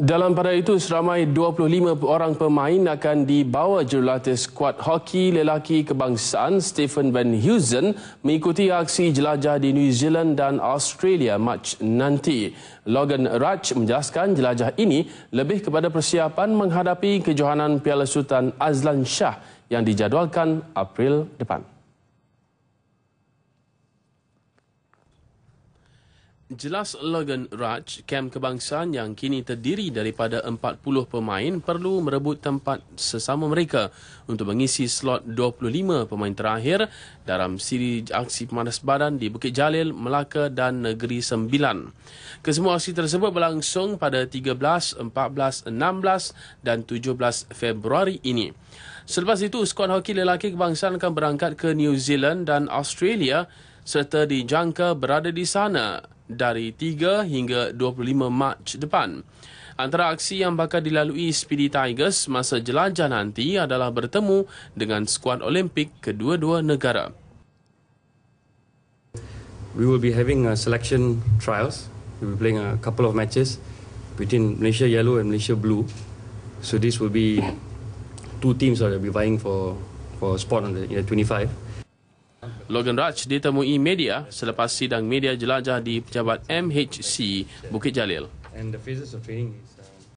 Dalam pada itu, seramai 25 orang pemain akan dibawa jurulatih skuad hoki lelaki kebangsaan Stephen Van Heusen mengikuti aksi jelajah di New Zealand dan Australia match nanti. Logan Raj menjelaskan jelajah ini lebih kepada persiapan menghadapi kejohanan Piala Sultan Azlan Shah yang dijadualkan April depan. Jelas Logan Raj, kem kebangsaan yang kini terdiri daripada 40 pemain perlu merebut tempat sesama mereka untuk mengisi slot 25 pemain terakhir dalam siri aksi pemanas badan di Bukit Jalil, Melaka dan Negeri Sembilan. Kesemua aksi tersebut berlangsung pada 13, 14, 16 dan 17 Februari ini. Selepas itu, skuad hoki lelaki kebangsaan akan berangkat ke New Zealand dan Australia serta dijangka berada di sana dari 3 hingga 25 Mac depan. Antara aksi yang bakal dilalui Speedy Tigers masa jelajah nanti adalah bertemu dengan skuad Olimpik kedua-dua negara. We will be having a selection trials. We will be playing a couple of matches between Malaysia Yellow and Malaysia Blue. So this will be two teams that will be vying for for a spot on the, in the 25. Logan Raj ditemui media selepas sidang media jelajah di pejabat MHC Bukit Jalil.